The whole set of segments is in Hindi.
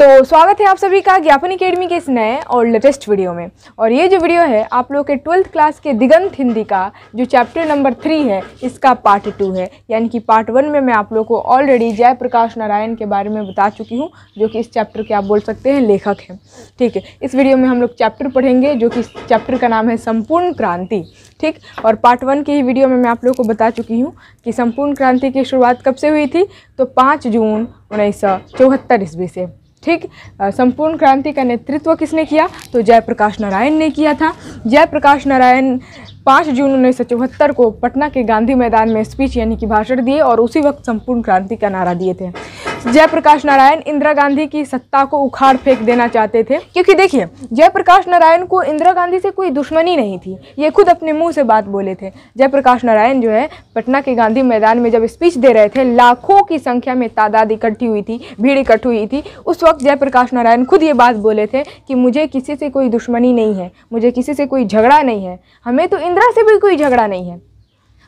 तो स्वागत है आप सभी का ज्ञापन अकेडमी के इस नए और लेटेस्ट वीडियो में और ये जो वीडियो है आप लोग के ट्वेल्थ क्लास के दिगंत हिंदी का जो चैप्टर नंबर थ्री है इसका पार्ट टू है यानी कि पार्ट वन में मैं आप लोग को ऑलरेडी जयप्रकाश नारायण के बारे में बता चुकी हूँ जो कि इस चैप्टर के आप बोल सकते हैं लेखक हैं ठीक है इस वीडियो में हम लोग चैप्टर पढ़ेंगे जो कि इस चैप्टर का नाम है संपूर्ण क्रांति ठीक और पार्ट वन की ही वीडियो में मैं आप लोग को बता चुकी हूँ कि संपूर्ण क्रांति की शुरुआत कब से हुई थी तो पाँच जून उन्नीस सौ चौहत्तर ईस्वी से ठीक संपूर्ण क्रांति का नेतृत्व किसने किया तो जयप्रकाश नारायण ने किया था जयप्रकाश नारायण 5 जून उन्नीस को पटना के गांधी मैदान में स्पीच यानी कि भाषण दिए और उसी वक्त संपूर्ण क्रांति का नारा दिए थे जयप्रकाश नारायण इंदिरा गांधी की सत्ता को उखाड़ फेंक देना चाहते थे क्योंकि देखिए जयप्रकाश नारायण को इंदिरा गांधी से कोई दुश्मनी नहीं थी ये खुद अपने मुंह से बात बोले थे जयप्रकाश नारायण जो है पटना के गांधी मैदान में जब स्पीच दे रहे थे लाखों की संख्या में तादाद इकट्ठी हुई थी भीड़ इकट्ठी हुई थी उस वक्त जयप्रकाश नारायण खुद ये बात बोले थे कि मुझे किसी से कोई दुश्मनी नहीं है मुझे किसी से कोई झगड़ा नहीं है हमें तो इंदिरा से भी कोई झगड़ा नहीं है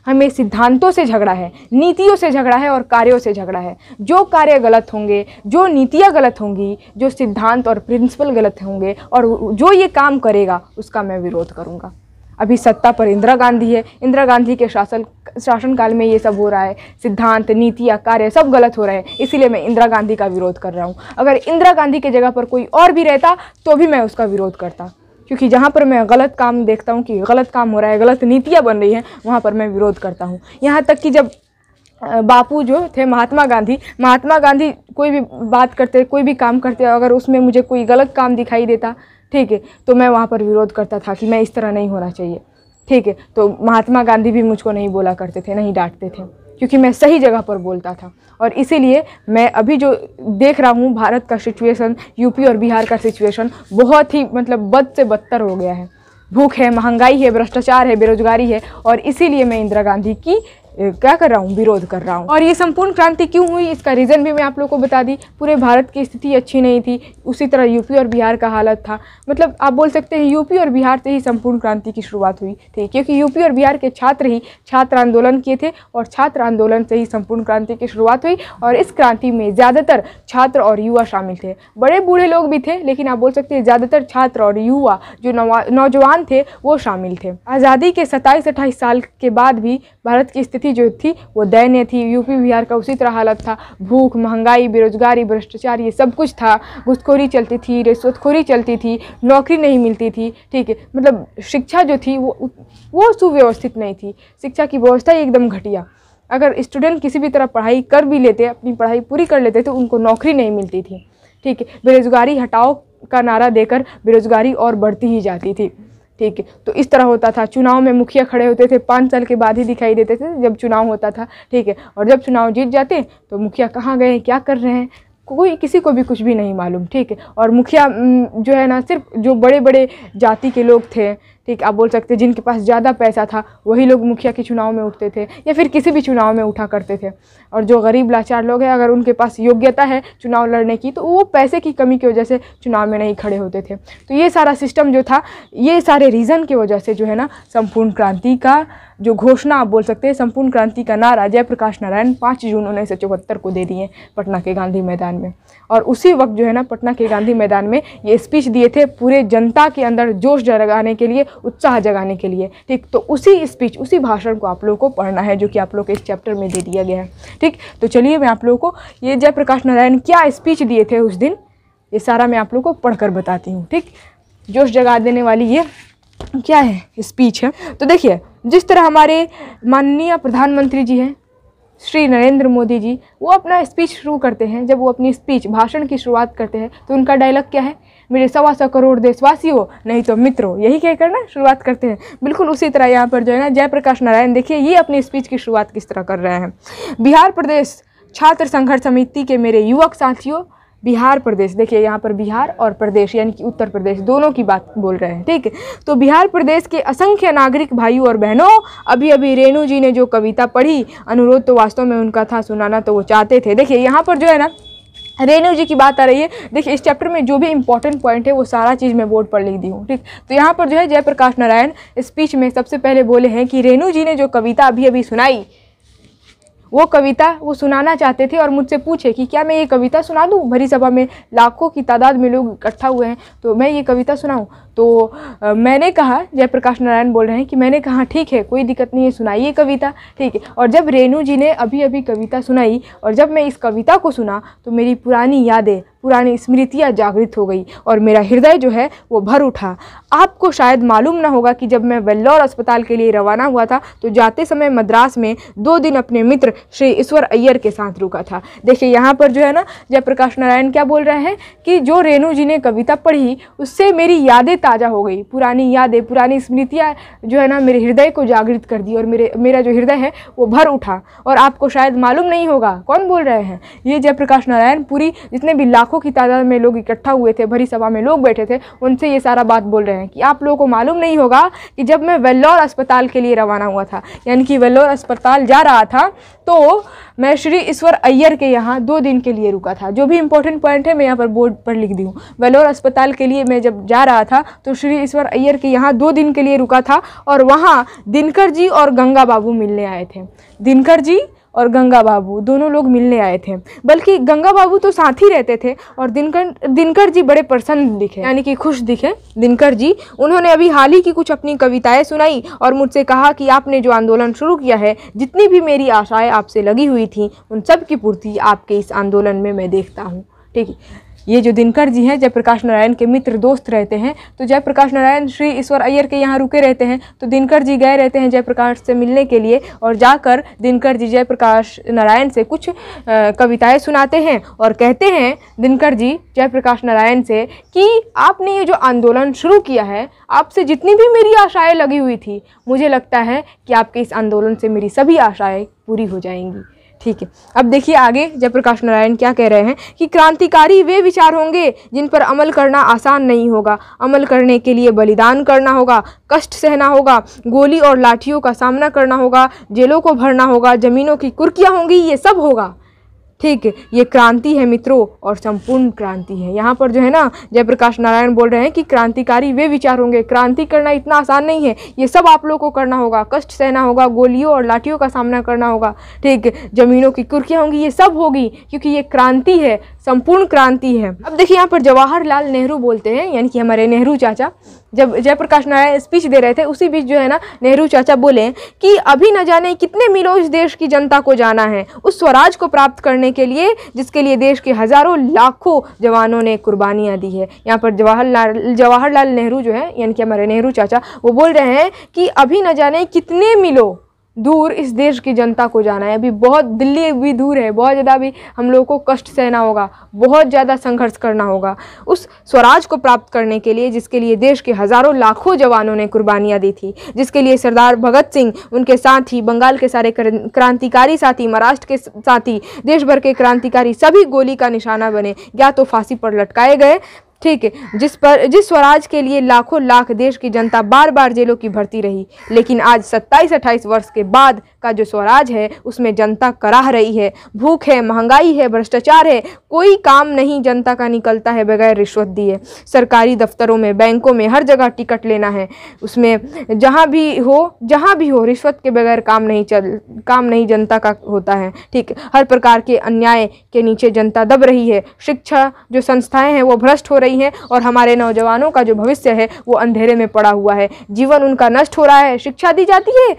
हमें सिद्धांतों से झगड़ा है नीतियों से झगड़ा है और कार्यों से झगड़ा है जो कार्य गलत होंगे जो नीतियाँ गलत होंगी जो सिद्धांत और प्रिंसिपल गलत होंगे और जो ये काम करेगा उसका मैं विरोध करूँगा अभी सत्ता पर इंदिरा गांधी है इंदिरा गांधी के शासन शासनकाल में ये सब हो रहा है सिद्धांत नीति या कार्य सब गलत हो रहे हैं इसीलिए मैं इंदिरा गांधी का विरोध कर रहा हूँ अगर इंदिरा गांधी की जगह पर कोई और भी रहता तो भी मैं उसका विरोध करता क्योंकि जहाँ पर मैं गलत काम देखता हूँ कि गलत काम हो रहा है गलत नीतियाँ बन रही हैं वहाँ पर मैं विरोध करता हूँ यहाँ तक कि जब बापू जो थे महात्मा गांधी महात्मा गांधी कोई भी बात करते कोई भी काम करते अगर उसमें मुझे कोई गलत काम दिखाई देता ठीक है तो मैं वहाँ पर विरोध करता था कि मैं इस तरह नहीं होना चाहिए ठीक है तो महात्मा गांधी भी मुझको नहीं बोला करते थे नहीं डांटते थे क्योंकि मैं सही जगह पर बोलता था और इसीलिए मैं अभी जो देख रहा हूँ भारत का सिचुएशन यूपी और बिहार का सिचुएशन बहुत ही मतलब बद से बदतर हो गया है भूख है महंगाई है भ्रष्टाचार है बेरोजगारी है और इसीलिए मैं इंदिरा गांधी की क्या कर रहा हूँ विरोध कर रहा हूँ और ये संपूर्ण क्रांति क्यों हुई इसका रीज़न भी मैं आप लोग को बता दी पूरे भारत की स्थिति अच्छी नहीं थी उसी तरह यूपी और बिहार का हालत था मतलब आप बोल सकते हैं यूपी और बिहार से ही संपूर्ण क्रांति की शुरुआत हुई थी क्योंकि यूपी और बिहार के छात्र ही छात्र आंदोलन किए थे और छात्र आंदोलन से ही संपूर्ण क्रांति की शुरुआत हुई और इस क्रांति में ज़्यादातर छात्र और युवा शामिल थे बड़े बूढ़े लोग भी थे लेकिन आप बोल सकते हैं ज़्यादातर छात्र और युवा जो नौजवान थे वो शामिल थे आज़ादी के सत्ताईस अट्ठाईस साल के बाद भी भारत की स्थिति स्थिति जो थी वो दयनीय थी यूपी बिहार का उसी तरह हालत था भूख महंगाई बेरोजगारी भ्रष्टाचार ये सब कुछ था घुसखोरी चलती थी रिश्वतखोरी चलती थी नौकरी नहीं मिलती थी ठीक है मतलब शिक्षा जो थी वो वो सुव्यवस्थित नहीं थी शिक्षा की व्यवस्था ही एकदम घटिया अगर स्टूडेंट किसी भी तरह पढ़ाई कर भी लेते अपनी पढ़ाई पूरी कर लेते तो उनको नौकरी नहीं मिलती थी ठीक है बेरोजगारी हटाओ का नारा देकर बेरोजगारी और बढ़ती ही जाती थी ठीक है तो इस तरह होता था चुनाव में मुखिया खड़े होते थे पाँच साल के बाद ही दिखाई देते थे जब चुनाव होता था ठीक है और जब चुनाव जीत जाते तो मुखिया कहाँ गए क्या कर रहे हैं कोई किसी को भी कुछ भी नहीं मालूम ठीक है और मुखिया जो है ना सिर्फ जो बड़े बड़े जाति के लोग थे ठीक आप बोल सकते जिनके पास ज़्यादा पैसा था वही लोग मुखिया के चुनाव में उठते थे या फिर किसी भी चुनाव में उठा करते थे और जो गरीब लाचार लोग हैं अगर उनके पास योग्यता है चुनाव लड़ने की तो वो पैसे की कमी की वजह से चुनाव में नहीं खड़े होते थे तो ये सारा सिस्टम जो था ये सारे रीज़न की वजह से जो है ना संपूर्ण क्रांति का जो घोषणा आप बोल सकते हैं संपूर्ण क्रांति का नारा जयप्रकाश नारायण पाँच जून उन्नीस को दे दिए पटना के गांधी मैदान में और उसी वक्त जो है ना पटना के गांधी मैदान में ये स्पीच दिए थे पूरे जनता के अंदर जोश जगाने के लिए उत्साह जगाने के लिए ठीक तो उसी स्पीच उसी भाषण को आप लोगों को पढ़ना है जो कि आप लोग के इस चैप्टर में दे दिया गया है ठीक तो चलिए मैं आप लोगों को ये जयप्रकाश नारायण क्या स्पीच दिए थे उस दिन ये सारा मैं आप लोग को पढ़कर बताती हूँ ठीक जोश जगा देने वाली ये क्या है स्पीच है तो देखिए जिस तरह हमारे माननीय प्रधानमंत्री जी हैं श्री नरेंद्र मोदी जी वो अपना स्पीच शुरू करते हैं जब वो अपनी स्पीच भाषण की शुरुआत करते हैं तो उनका डायलॉग क्या है मेरे सवा सौ करोड़ देशवासी हो नहीं तो मित्रों यही कहकर ना शुरुआत करते हैं बिल्कुल उसी तरह यहाँ पर जो है ना जयप्रकाश नारायण देखिए ये अपनी स्पीच की शुरुआत किस तरह कर रहे हैं बिहार प्रदेश छात्र संघर्ष समिति के मेरे युवक साथियों बिहार प्रदेश देखिए यहाँ पर बिहार और प्रदेश यानी कि उत्तर प्रदेश दोनों की बात बोल रहे हैं ठीक है तो बिहार प्रदेश के असंख्य नागरिक भाइयों और बहनों अभी अभी रेणु जी ने जो कविता पढ़ी अनुरोध तो वास्तव में उनका था सुनाना तो वो चाहते थे देखिए यहाँ पर जो है ना रेणु जी की बात आ रही है देखिए इस चैप्टर में जो भी इंपॉर्टेंट पॉइंट है वो सारा चीज़ मैं बोर्ड पर लिख दी हूँ ठीक तो यहाँ पर जो है जयप्रकाश नारायण स्पीच में सबसे पहले बोले हैं कि रेणु जी ने जो कविता अभी अभी सुनाई वो कविता वो सुनाना चाहते थे और मुझसे पूछे कि क्या मैं ये कविता सुना दूँ भरी सभा में लाखों की तादाद में लोग इकट्ठा हुए हैं तो मैं ये कविता सुनाऊँ तो आ, मैंने कहा जयप्रकाश नारायण बोल रहे हैं कि मैंने कहा ठीक है कोई दिक्कत नहीं है सुनाइए कविता ठीक है और जब रेणु जी ने अभी अभी कविता सुनाई और जब मैं इस कविता को सुना तो मेरी पुरानी यादें पुरानी स्मृतियाँ जागृत हो गई और मेरा हृदय जो है वो भर उठा आपको शायद मालूम ना होगा कि जब मैं वेल्लोर अस्पताल के लिए रवाना हुआ था तो जाते समय मद्रास में दो दिन अपने मित्र श्री ईश्वर अय्यर के साथ रुका था देखिए यहाँ पर जो है ना जयप्रकाश नारायण क्या बोल रहे हैं कि जो रेणु जी ने कविता पढ़ी उससे मेरी यादें ताज़ा हो गई पुरानी यादें पुरानी स्मृतियाँ जो है ना मेरे हृदय को जागृत कर दी और मेरे मेरा जो हृदय है वो भर उठा और आपको शायद मालूम नहीं होगा कौन बोल रहे हैं ये जयप्रकाश नारायण पूरी जितने भी लाखों की तादाद में लोग इकट्ठा हुए थे भरी सभा में लोग बैठे थे उनसे ये सारा बात बोल रहे हैं कि आप लोगों को मालूम नहीं होगा कि जब मैं वेल्लोर अस्पताल के लिए रवाना हुआ था यानी कि वेल्लोर अस्पताल जा रहा था तो मैं श्री ईश्वर अय्यर के यहाँ दो दिन के लिए रुका था जो भी इंपॉर्टेंट पॉइंट है मैं यहाँ पर बोर्ड पर लिख दी हूँ वेल्लोर अस्पताल के लिए मैं जब जा रहा था तो श्री ईश्वर अय्यर के यहाँ दो दिन के लिए रुका था और वहाँ दिनकर जी और गंगा बाबू मिलने आए थे दिनकर जी और गंगा बाबू दोनों लोग मिलने आए थे बल्कि गंगा बाबू तो साथ ही रहते थे और दिनकर दिनकर जी बड़े प्रसन्न दिखे यानी कि खुश दिखे दिनकर जी उन्होंने अभी हाल ही की कुछ अपनी कविताएं सुनाई और मुझसे कहा कि आपने जो आंदोलन शुरू किया है जितनी भी मेरी आशाएं आपसे लगी हुई थी उन सब की पूर्ति आपके इस आंदोलन में मैं देखता हूँ ठीक है ये जो दिनकर जी हैं जयप्रकाश नारायण के मित्र दोस्त रहते हैं तो जयप्रकाश नारायण श्री ईश्वर अय्यर के यहाँ रुके रहते हैं तो दिनकर जी गए रहते हैं जयप्रकाश से मिलने के लिए और जाकर दिनकर जी जयप्रकाश नारायण से कुछ कविताएँ सुनाते हैं और कहते हैं दिनकर जी जयप्रकाश नारायण से कि आपने ये जो आंदोलन शुरू किया है आपसे जितनी भी मेरी आशाएँ लगी हुई थी मुझे लगता है कि आपके इस आंदोलन से मेरी सभी आशाएँ पूरी हो जाएंगी ठीक है अब देखिए आगे जयप्रकाश नारायण क्या कह रहे हैं कि क्रांतिकारी वे विचार होंगे जिन पर अमल करना आसान नहीं होगा अमल करने के लिए बलिदान करना होगा कष्ट सहना होगा गोली और लाठियों का सामना करना होगा जेलों को भरना होगा ज़मीनों की कुर्कियाँ होंगी ये सब होगा ठीक ये क्रांति है मित्रों और संपूर्ण क्रांति है यहाँ पर जो है ना जयप्रकाश नारायण बोल रहे हैं कि क्रांतिकारी वे विचार होंगे क्रांति करना इतना आसान नहीं है ये सब आप लोगों को करना होगा कष्ट सहना होगा गोलियों और लाठियों का सामना करना होगा ठीक जमीनों की कुर्कियाँ होंगी ये सब होगी क्योंकि ये क्रांति है संपूर्ण क्रांति है अब देखिए यहाँ पर जवाहरलाल नेहरू बोलते हैं यानी कि हमारे नेहरू चाचा जब जयप्रकाश नारायण स्पीच दे रहे थे उसी बीच जो है ना नेहरू चाचा बोले कि अभी न जाने कितने मिलो इस देश की जनता को जाना है उस स्वराज को प्राप्त करने के लिए जिसके लिए देश के हज़ारों लाखों जवानों ने कुर्बानियाँ दी है यहाँ पर जवाहरलाल जवाहरलाल नेहरू जो है यानी कि हमारे नेहरू चाचा वो बोल रहे हैं कि अभी न जाने कितने मिलों दूर इस देश की जनता को जाना है अभी बहुत दिल्ली भी दूर है बहुत ज़्यादा भी हम लोगों को कष्ट सहना होगा बहुत ज़्यादा संघर्ष करना होगा उस स्वराज को प्राप्त करने के लिए जिसके लिए देश के हज़ारों लाखों जवानों ने कुर्बानियाँ दी थी जिसके लिए सरदार भगत सिंह उनके साथ ही बंगाल के सारे क्रांतिकारी साथी महाराष्ट्र के साथी देश भर के क्रांतिकारी सभी गोली का निशाना बने या तो फांसी पर लटकाए गए ठीक है जिस पर जिस स्वराज के लिए लाखों लाख देश की जनता बार बार जेलों की भर्ती रही लेकिन आज सत्ताईस अट्ठाईस वर्ष के बाद का जो स्वराज है उसमें जनता कराह रही है भूख है महंगाई है भ्रष्टाचार है कोई काम नहीं जनता का निकलता है बगैर रिश्वत दिए सरकारी दफ्तरों में बैंकों में हर जगह टिकट लेना है उसमें जहाँ भी हो जहाँ भी हो रिश्वत के बगैर काम नहीं चल काम नहीं जनता का होता है ठीक हर प्रकार के अन्याय के नीचे जनता दब रही है शिक्षा जो संस्थाएं हैं वो भ्रष्ट हो रही हैं और हमारे नौजवानों का जो भविष्य है वो अंधेरे में पड़ा हुआ है जीवन उनका नष्ट हो रहा है शिक्षा दी जाती है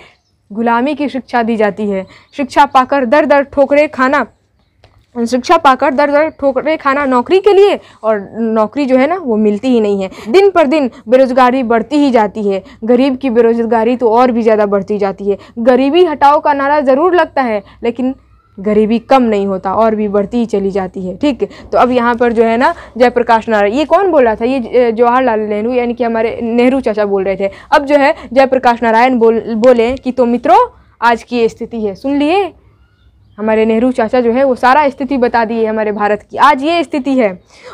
गुलामी की शिक्षा दी जाती है शिक्षा पाकर दर दर ठोकरे खाना शिक्षा पाकर दर दर ठोकरे खाना नौकरी के लिए और नौकरी जो है ना वो मिलती ही नहीं है दिन पर दिन बेरोजगारी बढ़ती ही जाती है गरीब की बेरोजगारी तो और भी ज़्यादा बढ़ती जाती है गरीबी हटाओ का नारा ज़रूर लगता है लेकिन गरीबी कम नहीं होता और भी बढ़ती ही चली जाती है ठीक तो अब यहाँ पर जो है ना जयप्रकाश नारायण ये कौन बोल रहा था ये जवाहरलाल नेहरू यानी कि हमारे नेहरू चाचा बोल रहे थे अब जो है जयप्रकाश नारायण बोल बोले कि तो मित्रों आज की स्थिति है सुन लिए हमारे नेहरू चाचा जो है वो सारा स्थिति बता दी है हमारे भारत की आज ये स्थिति है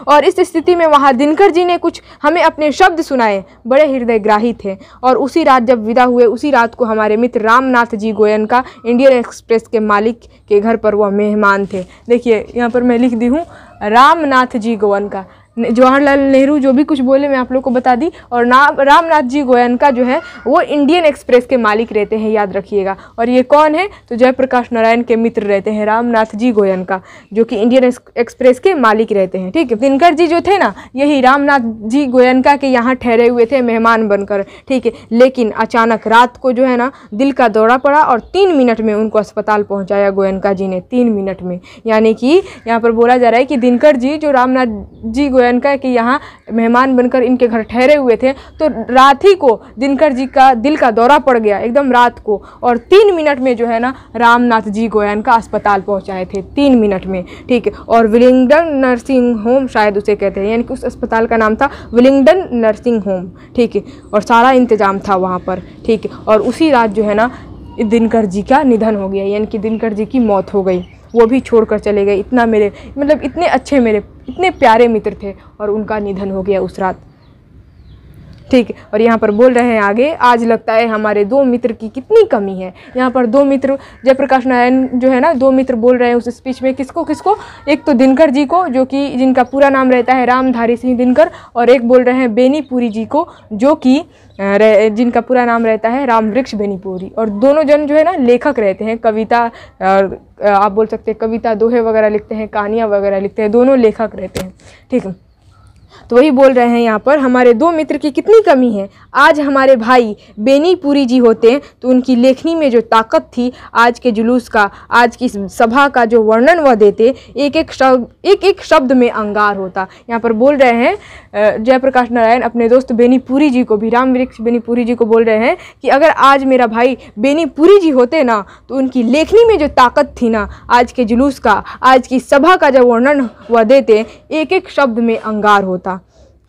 और इस स्थिति में वहाँ दिनकर जी ने कुछ हमें अपने शब्द सुनाए बड़े हृदयग्राही थे और उसी रात जब विदा हुए उसी रात को हमारे मित्र Ramnath ji Goenka Indian Express के मालिक के घर पर वह मेहमान थे देखिए यहाँ पर मैं लिख दी हूँ रामनाथ जी गोयन का जवाहरलाल नेहरू जो भी कुछ बोले मैं आप लोग को बता दी और नाम रामनाथ जी गोयनका जो है वो इंडियन एक्सप्रेस के मालिक रहते हैं याद रखिएगा और ये कौन है तो जयप्रकाश नारायण के मित्र रहते हैं रामनाथ जी गोयनका जो कि इंडियन एक्सप्रेस के मालिक रहते हैं ठीक है दिनकर जी जो थे ना यही रामनाथ जी गोयनका के यहाँ ठहरे हुए थे मेहमान बनकर ठीक है लेकिन अचानक रात को जो है ना दिल का दौरा पड़ा और तीन मिनट में उनको अस्पताल पहुँचाया गोयनका जी ने तीन मिनट में यानी कि यहाँ पर बोला जा रहा है कि दिनकर जी जो रामनाथ जी गोयन रेस्टोरेंट का कि यहाँ मेहमान बनकर इनके घर ठहरे हुए थे तो रात ही को दिनकर जी का दिल का दौरा पड़ गया एकदम रात को और तीन मिनट में जो है ना रामनाथ जी गोयन का अस्पताल पहुँचाए थे तीन मिनट में ठीक है और विलिंगडन नर्सिंग होम शायद उसे कहते हैं यानी कि उस अस्पताल का नाम था विलिंगडन नर्सिंग होम ठीक है और सारा इंतजाम था वहाँ पर ठीक है और उसी रात जो है ना दिनकर जी का निधन हो गया यानी कि दिनकर जी की मौत हो गई वो भी छोड़कर चले गए इतना मेरे मतलब इतने अच्छे मेरे इतने प्यारे मित्र थे और उनका निधन हो गया उस रात ठीक और यहाँ पर बोल रहे हैं आगे आज लगता है हमारे दो मित्र की कितनी कमी है यहाँ पर दो मित्र जयप्रकाश नारायण जो है ना दो मित्र बोल रहे हैं उस स्पीच में किसको किसको एक तो दिनकर जी को जो कि जिनका पूरा नाम रहता है रामधारी सिंह दिनकर और एक बोल रहे हैं बेनीपुरी जी को जो कि जिनका पूरा नाम रहता है राम वृक्ष बेनीपुरी और दोनों जन जो है ना लेखक रहते हैं कविता और आप बोल सकते हैं कविता दोहे वगैरह लिखते हैं कहानियाँ वगैरह लिखते हैं दोनों लेखक रहते हैं ठीक है तो वही बोल रहे हैं यहाँ पर हमारे दो मित्र की कितनी कमी है आज हमारे भाई बेनीपुरी जी होते हैं तो उनकी लेखनी में जो ताकत थी आज के जुलूस का आज की सभा का जो वर्णन वह देते एक एक शब्द एक एक शब्द में अंगार होता यहाँ पर बोल रहे हैं जयप्रकाश नारायण अपने दोस्त बेनीपुरी जी को भी राम वृक्ष बेनीपुरी जी को बोल रहे हैं कि अगर आज मेरा भाई बेनीपुरी जी होते ना तो उनकी लेखनी में जो ताकत थी ना आज के जुलूस का आज की सभा का जो वर्णन वह देते एक एक शब्द में अंगार होता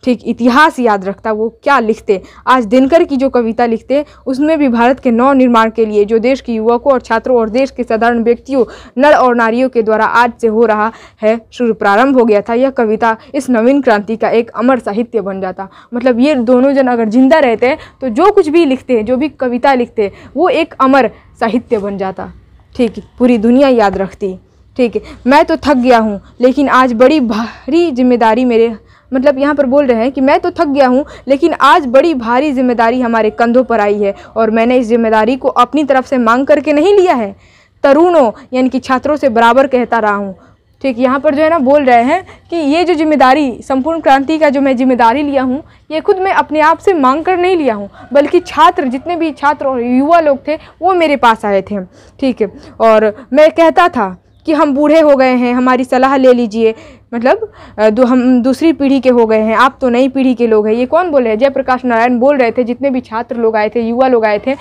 ठीक इतिहास याद रखता वो क्या लिखते आज दिनकर की जो कविता लिखते उसमें भी भारत के नव निर्माण के लिए जो देश के युवकों और छात्रों और देश के साधारण व्यक्तियों नर और नारियों के द्वारा आज से हो रहा है शुरू प्रारंभ हो गया था यह कविता इस नवीन क्रांति का एक अमर साहित्य बन जाता मतलब ये दोनों जन अगर जिंदा रहते तो जो कुछ भी लिखते हैं जो भी कविता लिखते वो एक अमर साहित्य बन जाता ठीक पूरी दुनिया याद रखती ठीक मैं तो थक गया हूँ लेकिन आज बड़ी भारी जिम्मेदारी मेरे मतलब यहाँ पर बोल रहे हैं कि मैं तो थक गया हूँ लेकिन आज बड़ी भारी जिम्मेदारी हमारे कंधों पर आई है और मैंने इस जिम्मेदारी को अपनी तरफ से मांग करके नहीं लिया है तरुणों यानी कि छात्रों से बराबर कहता रहा हूँ ठीक यहाँ पर जो है ना बोल रहे हैं कि ये जो जिम्मेदारी संपूर्ण क्रांति का जो मैं जिम्मेदारी लिया हूँ ये खुद मैं अपने आप से मांग कर नहीं लिया हूँ बल्कि छात्र जितने भी छात्र और युवा लोग थे वो मेरे पास आए थे ठीक है और मैं कहता था कि हम बूढ़े हो गए हैं हमारी सलाह ले लीजिए मतलब दो हम दूसरी पीढ़ी के हो गए हैं आप तो नई पीढ़ी के लोग हैं ये कौन बोल रहे हैं जयप्रकाश नारायण बोल रहे थे जितने भी छात्र लोग आए थे युवा लोग आए थे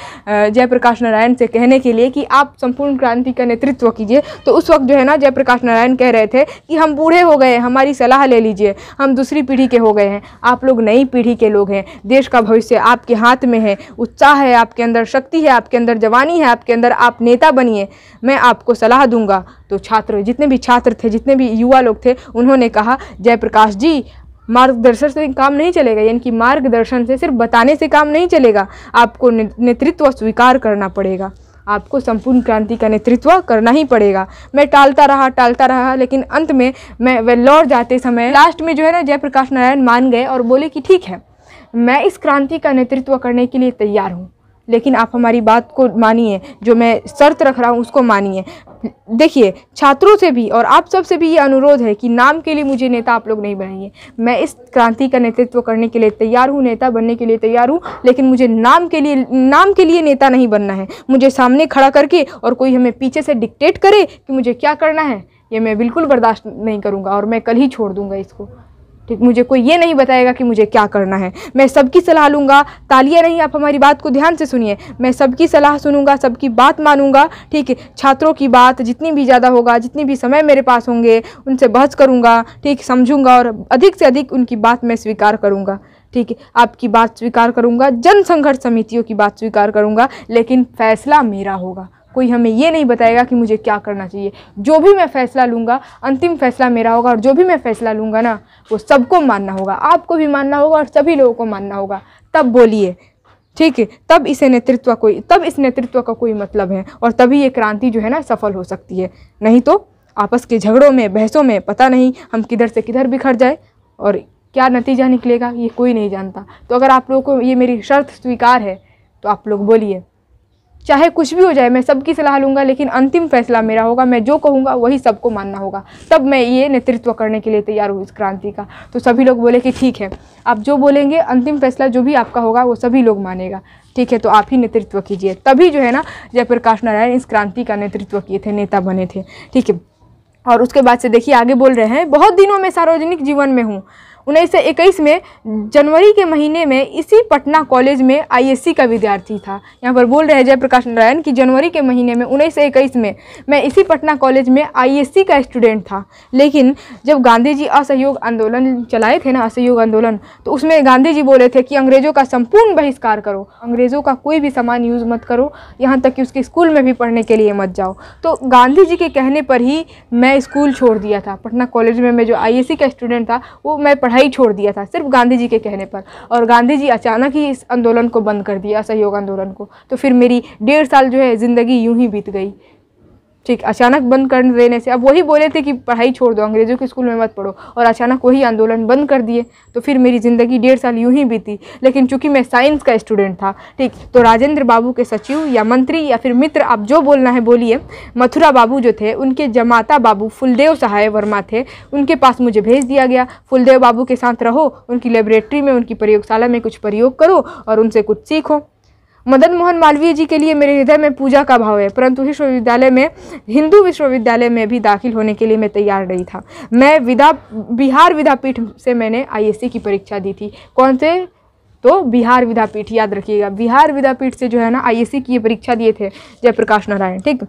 जयप्रकाश नारायण से कहने के लिए कि आप संपूर्ण क्रांति का नेतृत्व कीजिए तो उस वक्त जो है ना जयप्रकाश नारायण कह रहे थे कि हम बूढ़े हो गए हमारी सलाह ले लीजिए हम दूसरी पीढ़ी के हो गए हैं आप लोग नई पीढ़ी के लोग हैं देश का भविष्य आपके हाथ में है उत्साह है आपके अंदर शक्ति है आपके अंदर जवानी है आपके अंदर आप नेता बनिए मैं आपको सलाह दूंगा तो छात्र जितने भी छात्र थे जितने भी युवा लोग थे उन्होंने कहा जयप्रकाश जी मार्गदर्शन से काम नहीं चलेगा यानी कि मार्गदर्शन से सिर्फ बताने से काम नहीं चलेगा आपको नेतृत्व स्वीकार करना पड़ेगा आपको संपूर्ण क्रांति का नेतृत्व करना ही पड़ेगा मैं टालता रहा टालता रहा लेकिन अंत में मैं वेल्लोर जाते समय लास्ट में जो है ना जयप्रकाश नारायण मान गए और बोले कि ठीक है मैं इस क्रांति का नेतृत्व करने के लिए तैयार हूँ लेकिन आप हमारी बात को मानिए जो मैं शर्त रख रहा हूँ उसको मानिए देखिए छात्रों से भी और आप सब से भी ये अनुरोध है कि नाम के लिए मुझे नेता आप लोग नहीं बनाइए मैं इस क्रांति का नेतृत्व करने के लिए तैयार हूँ नेता बनने के लिए तैयार हूँ लेकिन मुझे नाम के लिए नाम के लिए नेता नहीं बनना है मुझे सामने खड़ा करके और कोई हमें पीछे से डिक्टेट करे कि मुझे क्या करना है ये मैं बिल्कुल बर्दाश्त नहीं करूँगा और मैं कल ही छोड़ दूँगा इसको ठीक तो मुझे कोई ये नहीं बताएगा कि मुझे क्या करना है मैं सबकी सलाह लूँगा तालियाँ नहीं आप हमारी बात को ध्यान से सुनिए मैं सबकी सलाह सुनूंगा सबकी बात मानूंगा ठीक है छात्रों की बात जितनी भी ज़्यादा होगा जितनी भी समय मेरे पास होंगे उनसे बहस करूँगा ठीक समझूंगा और अधिक से अधिक उनकी बात मैं स्वीकार करूँगा ठीक है आपकी बात स्वीकार करूँगा जन संघर्ष समितियों की बात स्वीकार करूँगा लेकिन फैसला मेरा होगा कोई हमें ये नहीं बताएगा कि मुझे क्या करना चाहिए जो भी मैं फ़ैसला लूँगा अंतिम फ़ैसला मेरा होगा और जो भी मैं फ़ैसला लूँगा ना वो सबको मानना होगा आपको भी मानना होगा और सभी लोगों को मानना होगा तब बोलिए ठीक है तब इसे नेतृत्व कोई तब इस नेतृत्व का कोई मतलब है और तभी ये क्रांति जो है ना सफल हो सकती है नहीं तो आपस के झगड़ों में बहसों में पता नहीं हम किधर से किधर बिखर जाए और क्या नतीजा निकलेगा ये कोई नहीं जानता तो अगर आप लोगों को ये मेरी शर्त स्वीकार है तो आप लोग बोलिए चाहे कुछ भी हो जाए मैं सबकी सलाह लूँगा लेकिन अंतिम फैसला मेरा होगा मैं जो कहूँगा वही सबको मानना होगा तब मैं ये नेतृत्व करने के लिए तैयार हूँ इस क्रांति का तो सभी लोग बोले कि ठीक है आप जो बोलेंगे अंतिम फैसला जो भी आपका होगा वो सभी लोग मानेगा ठीक है तो आप ही नेतृत्व कीजिए तभी जो है ना जयप्रकाश नारायण इस क्रांति का नेतृत्व किए थे नेता बने थे ठीक है और उसके बाद से देखिए आगे बोल रहे हैं बहुत दिनों में सार्वजनिक जीवन में हूँ उन्नीस सौ में जनवरी के महीने में इसी पटना कॉलेज में आईएससी का विद्यार्थी था यहाँ पर बोल रहे जयप्रकाश नारायण कि जनवरी के महीने में उन्नीस सौ में मैं इसी पटना कॉलेज में आईएससी का स्टूडेंट था लेकिन जब गांधी जी असहयोग आंदोलन चलाए थे ना असहयोग आंदोलन तो उसमें गांधी जी बोले थे कि अंग्रेज़ों का संपूर्ण बहिष्कार करो अंग्रेज़ों का कोई भी सामान यूज़ मत करो यहाँ तक कि उसके स्कूल में भी पढ़ने के लिए मत जाओ तो गांधी जी के कहने पर ही मैं स्कूल छोड़ दिया था पटना कॉलेज में मैं जो आई का स्टूडेंट था वो मैं पढ़ाई ही छोड़ दिया था सिर्फ गांधी जी के कहने पर और गांधी जी अचानक ही इस आंदोलन को बंद कर दिया असहयोग आंदोलन को तो फिर मेरी डेढ़ साल जो है ज़िंदगी यूँ ही बीत गई ठीक अचानक बंद कर देने से अब वही बोले थे कि पढ़ाई छोड़ दो अंग्रेज़ों के स्कूल में मत पढ़ो और अचानक वही आंदोलन बंद कर दिए तो फिर मेरी ज़िंदगी डेढ़ साल यूँ ही बीती लेकिन चूंकि मैं साइंस का स्टूडेंट था ठीक तो राजेंद्र बाबू के सचिव या मंत्री या फिर मित्र आप जो बोलना है बोलिए मथुरा बाबू जो थे उनके जमाता बाबू फुलदेव सहाय वर्मा थे उनके पास मुझे भेज दिया गया फुलदेव बाबू के साथ रहो उनकी लेबोरेटरी में उनकी प्रयोगशाला में कुछ प्रयोग करो और उनसे कुछ सीखो मदन मोहन मालवीय जी के लिए मेरे हृदय में पूजा का भाव है परंतु विश्वविद्यालय में हिंदू विश्वविद्यालय में भी दाखिल होने के लिए मैं तैयार नहीं था मैं विदा बिहार विद्यापीठ से मैंने आईएससी की परीक्षा दी थी कौन से तो बिहार विद्यापीठ याद रखिएगा बिहार विद्यापीठ से जो है ना आई की ये परीक्षा दिए थे जयप्रकाश नारायण ठीक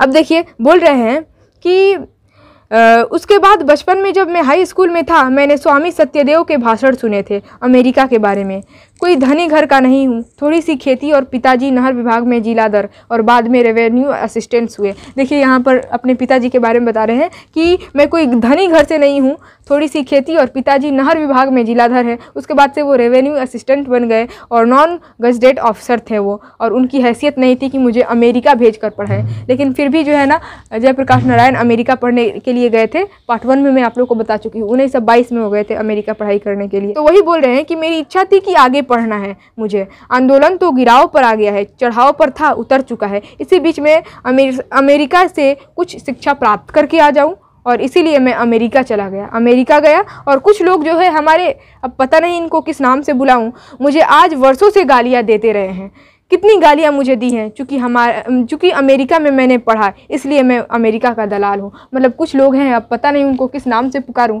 अब देखिए बोल रहे हैं कि उसके बाद बचपन में जब मैं हाई स्कूल में था मैंने स्वामी सत्यदेव के भाषण सुने थे अमेरिका के बारे में कोई धनी घर का नहीं हूँ थोड़ी सी खेती और पिताजी नहर विभाग में दर और बाद में रेवेन्यू असिस्टेंट्स हुए देखिए यहाँ पर अपने पिताजी के बारे में बता रहे हैं कि मैं कोई धनी घर से नहीं हूँ थोड़ी सी खेती और पिताजी नहर विभाग में जिलाधर है उसके बाद से वो रेवेन्यू असिस्टेंट बन गए और नॉन गजडेट ऑफिसर थे वो और उनकी हैसियत नहीं थी कि मुझे अमेरिका भेज कर पढ़ाए लेकिन फिर भी जो है ना जयप्रकाश नारायण अमेरिका पढ़ने के लिए गए थे पार्ट वन में मैं आप लोग को बता चुकी हूँ उन्नीस में हो गए थे अमेरिका पढ़ाई करने के लिए तो वही बोल रहे हैं कि मेरी इच्छा थी कि आगे पढ़ना है मुझे आंदोलन तो गिराव पर आ गया है चढ़ाव पर था उतर चुका है इसी बीच में अमेर, अमेरिका से कुछ शिक्षा प्राप्त करके आ जाऊँ और इसीलिए मैं अमेरिका चला गया अमेरिका गया और कुछ लोग जो है हमारे अब पता नहीं इनको किस नाम से बुलाऊं मुझे आज वर्षों से गालियाँ देते रहे हैं कितनी गालियाँ मुझे दी हैं चूँकि हमारा चूँकि अमेरिका में मैंने पढ़ा इसलिए मैं अमेरिका का दलाल हूँ मतलब कुछ लोग हैं अब पता नहीं उनको किस नाम से पुकारूँ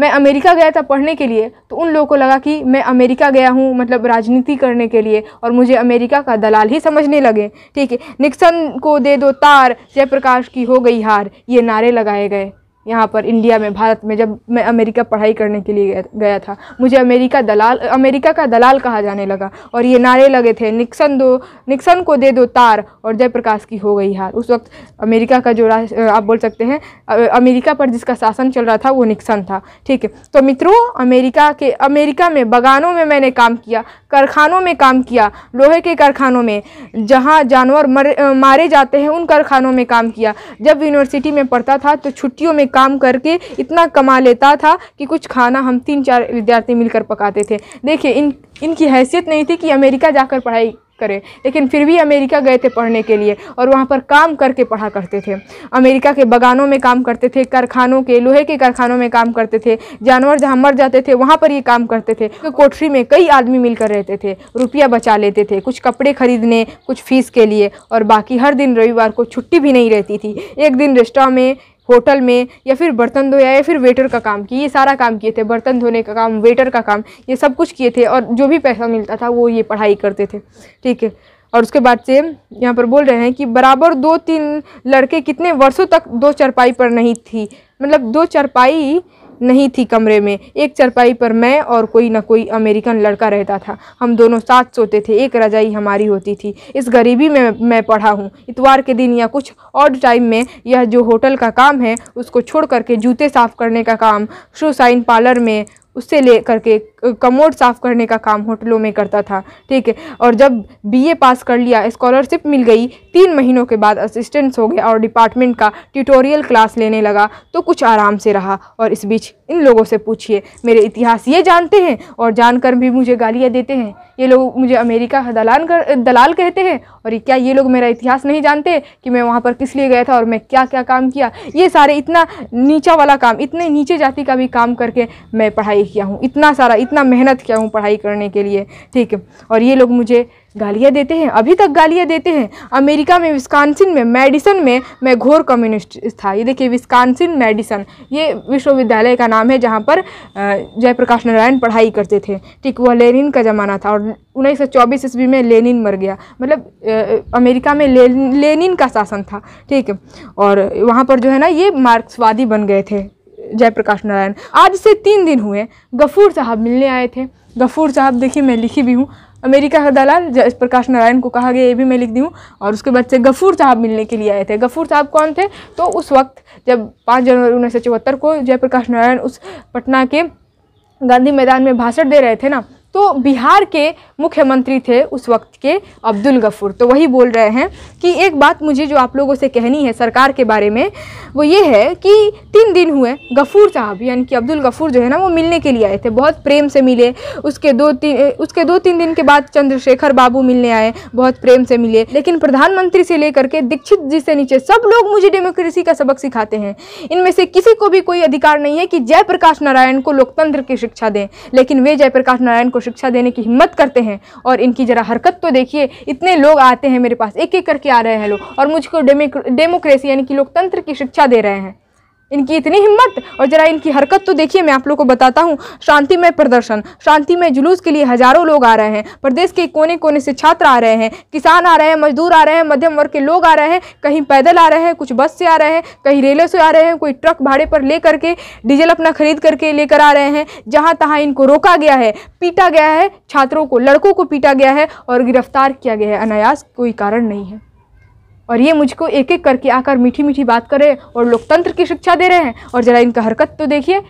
मैं अमेरिका गया था पढ़ने के लिए तो उन लोगों को लगा कि मैं अमेरिका गया हूँ मतलब राजनीति करने के लिए और मुझे अमेरिका का दलाल ही समझने लगे ठीक है निक्सन को दे दो तार जयप्रकाश की हो गई हार ये नारे लगाए गए यहाँ पर इंडिया में भारत में जब मैं अमेरिका पढ़ाई करने के लिए गया था मुझे अमेरिका दलाल अमेरिका का दलाल कहा जाने लगा और ये नारे लगे थे निक्सन दो निक्सन को दे दो तार और जयप्रकाश की हो गई हार उस वक्त अमेरिका का जो आप बोल सकते हैं अमेरिका पर जिसका शासन चल रहा था वो निक्सन था ठीक है तो मित्रों अमेरिका के अमेरिका में बगानों में मैंने काम किया कारखानों में काम किया लोहे के कारखानों में जहाँ जानवर मर, मारे जाते हैं उन कारखानों में काम किया जब यूनिवर्सिटी में पढ़ता था तो छुट्टियों में काम करके इतना कमा लेता था कि कुछ खाना हम तीन चार विद्यार्थी मिलकर पकाते थे देखिए इन इनकी हैसियत नहीं थी कि अमेरिका जाकर पढ़ाई करें लेकिन फिर भी अमेरिका गए थे पढ़ने के लिए और वहाँ पर काम करके पढ़ा करते थे अमेरिका के बगानों में काम करते थे कारखानों के लोहे के कारखानों में काम करते थे जानवर जहाँ मर जाते थे वहाँ पर ये काम करते थे तो कोठरी में कई आदमी मिलकर रहते थे रुपया बचा लेते थे कुछ कपड़े खरीदने कुछ फीस के लिए और बाकी हर दिन रविवार को छुट्टी भी नहीं रहती थी एक दिन रेस्टा में होटल में या फिर बर्तन धोया या फिर वेटर का काम किए ये सारा काम किए थे बर्तन धोने का काम वेटर का काम ये सब कुछ किए थे और जो भी पैसा मिलता था वो ये पढ़ाई करते थे ठीक है और उसके बाद से यहाँ पर बोल रहे हैं कि बराबर दो तीन लड़के कितने वर्षों तक दो चरपाई पर नहीं थी मतलब दो चरपाई नहीं थी कमरे में एक चरपाई पर मैं और कोई ना कोई अमेरिकन लड़का रहता था हम दोनों साथ सोते थे एक रजाई हमारी होती थी इस गरीबी में मैं पढ़ा हूँ इतवार के दिन या कुछ और टाइम में यह जो होटल का काम है उसको छोड़ करके जूते साफ़ करने का काम शू साइन पार्लर में उससे ले करके कमोड साफ़ करने का काम होटलों में करता था ठीक है और जब बीए पास कर लिया स्कॉलरशिप मिल गई तीन महीनों के बाद असिस्टेंट्स हो गए और डिपार्टमेंट का ट्यूटोरियल क्लास लेने लगा तो कुछ आराम से रहा और इस बीच इन लोगों से पूछिए मेरे इतिहास ये जानते हैं और जानकर भी मुझे गालियाँ देते हैं ये लोग मुझे अमेरिका दलाल कर दलाल कहते हैं और क्या ये लोग मेरा इतिहास नहीं जानते कि मैं वहाँ पर किस लिए गया था और मैं क्या क्या काम किया ये सारे इतना नीचा वाला काम इतने नीचे जाति का भी काम करके मैं पढ़ाई किया हूँ इतना सारा इत इतना मेहनत किया हूँ पढ़ाई करने के लिए ठीक है और ये लोग मुझे गालियाँ देते हैं अभी तक गालियाँ देते हैं अमेरिका में विस्कानसिन में मेडिसन में मैं घोर कम्युनिस्ट था ये देखिए विस्कानसिन मेडिसन ये विश्वविद्यालय का नाम है जहाँ पर जयप्रकाश नारायण पढ़ाई करते थे ठीक वह लेनिन का ज़माना था और उन्नीस सौ चौबीस ईस्वी में लेनिन मर गया मतलब अमेरिका में ले, लेनिन का शासन था ठीक और वहाँ पर जो है ना ये मार्क्सवादी बन गए थे जयप्रकाश नारायण आज से तीन दिन हुए गफूर साहब मिलने आए थे गफूर साहब देखिए मैं लिखी भी हूँ अमेरिका का दलाल जयप्रकाश नारायण को कहा गया ये भी मैं लिख दी हूँ और उसके बाद से गफूर साहब मिलने के लिए आए थे गफूर साहब कौन थे तो उस वक्त जब पाँच जनवरी उन्नीस को जयप्रकाश नारायण उस पटना के गांधी मैदान में भाषण दे रहे थे ना तो बिहार के मुख्यमंत्री थे उस वक्त के अब्दुल गफ़ूर तो वही बोल रहे हैं कि एक बात मुझे जो आप लोगों से कहनी है सरकार के बारे में वो ये है कि तीन दिन हुए गफ़ूर साहब यानी कि अब्दुल गफ़ूर जो है ना वो मिलने के लिए आए थे बहुत प्रेम से मिले उसके दो तीन उसके दो तीन दिन के बाद चंद्रशेखर बाबू मिलने आए बहुत प्रेम से मिले लेकिन प्रधानमंत्री से लेकर के दीक्षित जी से नीचे सब लोग मुझे डेमोक्रेसी का सबक सिखाते हैं इनमें से किसी को भी कोई अधिकार नहीं है कि जयप्रकाश नारायण को लोकतंत्र की शिक्षा दें लेकिन वे जयप्रकाश नारायण को शिक्षा देने की हिम्मत करते हैं और इनकी ज़रा हरकत तो देखिए इतने लोग आते हैं मेरे पास एक एक करके आ रहे हैं लोग और मुझको डेमोक्रेसी यानी कि लोकतंत्र की शिक्षा दे रहे हैं इनकी इतनी हिम्मत और जरा इनकी हरकत तो देखिए मैं आप लोग को बताता हूँ शांतिमय प्रदर्शन शांतिमय जुलूस के लिए हजारों लोग आ रहे हैं प्रदेश के कोने कोने से छात्र आ रहे हैं किसान आ रहे हैं मजदूर आ रहे हैं मध्यम वर्ग के लोग आ रहे हैं कहीं पैदल आ रहे हैं कुछ बस से आ रहे हैं कहीं रेलों से आ रहे हैं कोई ट्रक भाड़े पर ले करके डीजल अपना खरीद करके लेकर आ रहे हैं जहाँ तहाँ इनको रोका गया है पीटा गया है छात्रों को लड़कों को पीटा गया है और गिरफ्तार किया गया है अनायास कोई कारण नहीं है और ये मुझको एक एक करके आकर मीठी मीठी बात कर रहे और लोकतंत्र की शिक्षा दे रहे हैं और ज़रा इनका हरकत तो देखिए